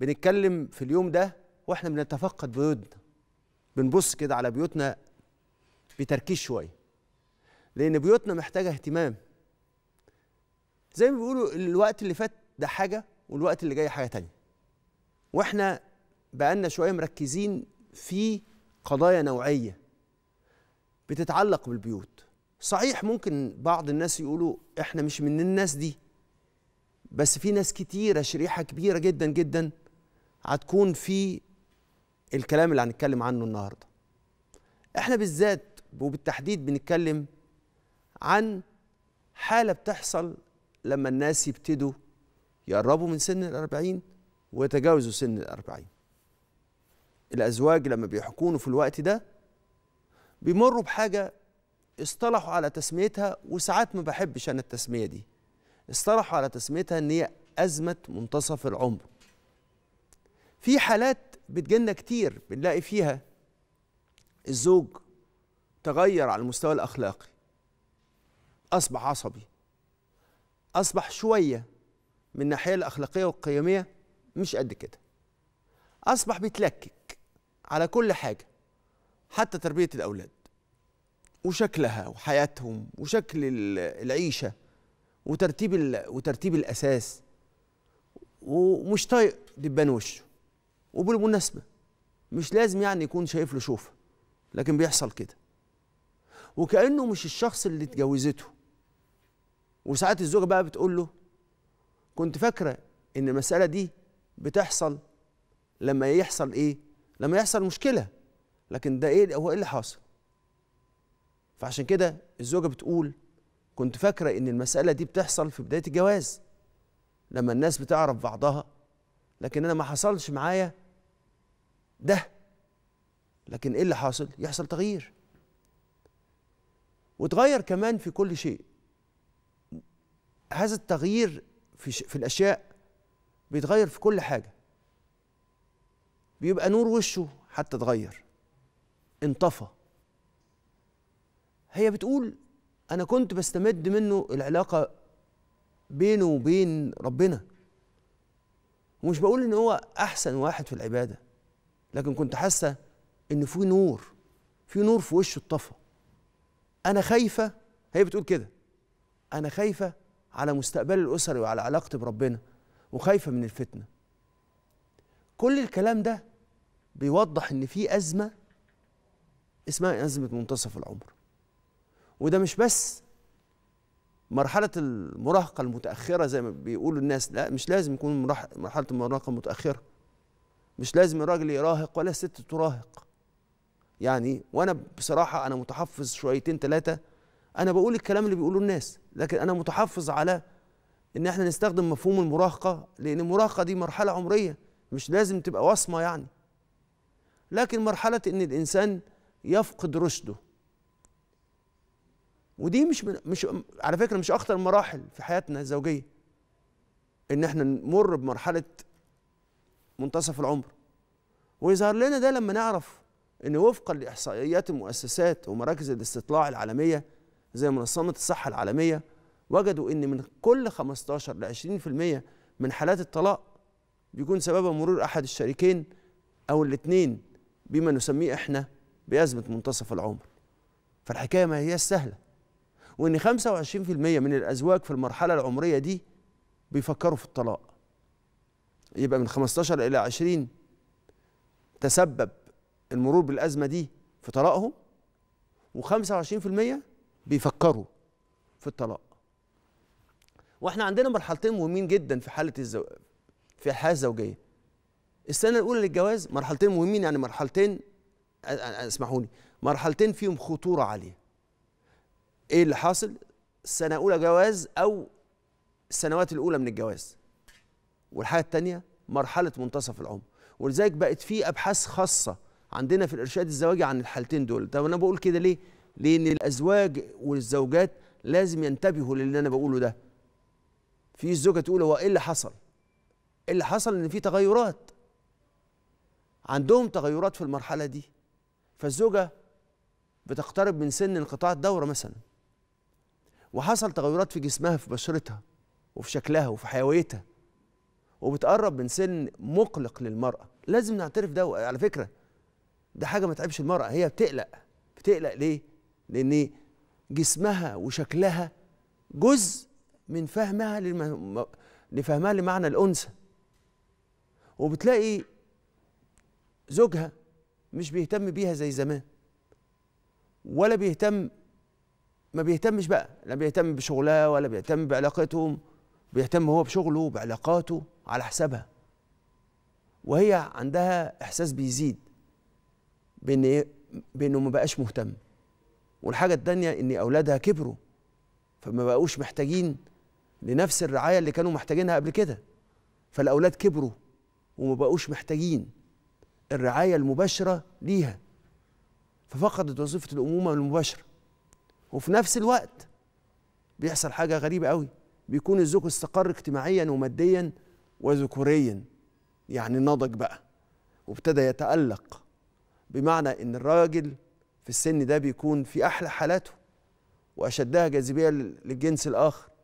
بنتكلم في اليوم ده واحنا بنتفقد بيوتنا بنبص كده على بيوتنا بتركيز شويه لان بيوتنا محتاجه اهتمام زي ما بيقولوا الوقت اللي فات ده حاجه والوقت اللي جاي حاجه تانية واحنا بقالنا شويه مركزين في قضايا نوعيه بتتعلق بالبيوت صحيح ممكن بعض الناس يقولوا احنا مش من الناس دي بس في ناس كتيره شريحه كبيره جدا جدا هتكون في الكلام اللي هنتكلم عنه النهارده احنا بالذات وبالتحديد بنتكلم عن حاله بتحصل لما الناس يبتدوا يقربوا من سن الأربعين ويتجاوزوا سن الأربعين الأزواج لما بيحكونوا في الوقت ده بيمروا بحاجة اصطلحوا على تسميتها وساعات ما بحبش أنا التسمية دي اصطلحوا على تسميتها إن هي أزمة منتصف العمر في حالات بتجيلنا كتير بنلاقي فيها الزوج تغير على المستوى الاخلاقي اصبح عصبي اصبح شويه من الناحيه الاخلاقيه والقيميه مش قد كده اصبح بيتلكك على كل حاجه حتى تربيه الاولاد وشكلها وحياتهم وشكل العيشه وترتيب وترتيب الاساس ومش طايق دبان وشه وبالمناسبة مش لازم يعني يكون شايف له شوفة لكن بيحصل كده وكأنه مش الشخص اللي اتجوزته وساعات الزوجة بقى بتقول له كنت فاكرة إن المسألة دي بتحصل لما يحصل إيه؟ لما يحصل مشكلة لكن ده إيه هو إيه اللي حاصل؟ فعشان كده الزوجة بتقول كنت فاكرة إن المسألة دي بتحصل في بداية الجواز لما الناس بتعرف بعضها لكن انا ما حصلش معايا ده لكن ايه اللي حاصل يحصل تغيير وتغير كمان في كل شيء هذا التغيير في, في الاشياء بيتغير في كل حاجه بيبقى نور وشه حتى اتغير انطفى هي بتقول انا كنت بستمد منه العلاقه بينه وبين ربنا ومش بقول ان هو احسن واحد في العباده لكن كنت حاسه ان في نور في نور في وشه اتطفى انا خايفه هي بتقول كده انا خايفه على مستقبلي الاسري وعلى علاقتي بربنا وخايفه من الفتنه كل الكلام ده بيوضح ان في ازمه اسمها ازمه منتصف العمر وده مش بس مرحلة المراهقة المتأخرة زي ما بيقولوا الناس لا مش لازم يكون مرحلة المراهقة متأخرة مش لازم الراجل يراهق ولا الست تراهق يعني وأنا بصراحة أنا متحفظ شويتين ثلاثة أنا بقول الكلام اللي بيقوله الناس لكن أنا متحفظ على إن إحنا نستخدم مفهوم المراهقة لأن المراهقة دي مرحلة عمرية مش لازم تبقى وصمة يعني لكن مرحلة إن الإنسان يفقد رشده ودي مش مش على فكره مش اخطر مراحل في حياتنا الزوجيه ان احنا نمر بمرحله منتصف العمر ويظهر لنا ده لما نعرف ان وفقا لاحصائيات المؤسسات ومراكز الاستطلاع العالميه زي منظمه الصحه العالميه وجدوا ان من كل 15 ل 20% من حالات الطلاق بيكون سببها مرور احد الشريكين او الاثنين بما نسميه احنا بازمه منتصف العمر فالحكايه ما هي سهله وان 25% من الازواج في المرحله العمريه دي بيفكروا في الطلاق يبقى من 15 الى 20 تسبب المرور بالازمه دي في طلاقهم و25% بيفكروا في الطلاق واحنا عندنا مرحلتين مهمين جدا في حاله الزو... في الحياه الزوجيه السنه الاولى للجواز مرحلتين مهمين يعني مرحلتين اسمحوني مرحلتين فيهم خطوره عاليه ايه اللي حاصل سنه اولى جواز او السنوات الاولى من الجواز والحاجه الثانيه مرحله منتصف العمر ولذلك بقت في ابحاث خاصه عندنا في الارشاد الزواجي عن الحالتين دول طب انا بقول كده ليه لان الازواج والزوجات لازم ينتبهوا للي انا بقوله ده في زوجه تقول هو ايه اللي حصل ايه اللي حصل ان في تغيرات عندهم تغيرات في المرحله دي فالزوجه بتقترب من سن انقطاع الدوره مثلا وحصل تغيرات في جسمها في بشرتها وفي شكلها وفي حيويتها وبتقرب من سن مقلق للمرأة لازم نعترف ده على فكرة ده حاجة ما تعبش المرأة هي بتقلق بتقلق ليه؟ لأن جسمها وشكلها جزء من فهمها للم... لفهمها لمعنى الأنثى وبتلاقي زوجها مش بيهتم بيها زي زمان ولا بيهتم ما بيهتمش بقى لا بيهتم بشغلها ولا بيهتم بعلاقتهم بيهتم هو بشغله بعلاقاته على حسابها وهي عندها احساس بيزيد بان إيه؟ بانه ما بقاش مهتم والحاجه الثانيه ان اولادها كبروا فما بقوش محتاجين لنفس الرعايه اللي كانوا محتاجينها قبل كده فالاولاد كبروا وما بقوش محتاجين الرعايه المباشره ليها ففقدت وظيفه الامومه المباشره وفي نفس الوقت بيحصل حاجه غريبه قوي بيكون الزوج استقر اجتماعيا وماديا وذكوريا يعني نضج بقى وابتدى يتألق بمعنى ان الراجل في السن ده بيكون في احلى حالاته واشدها جاذبيه للجنس الاخر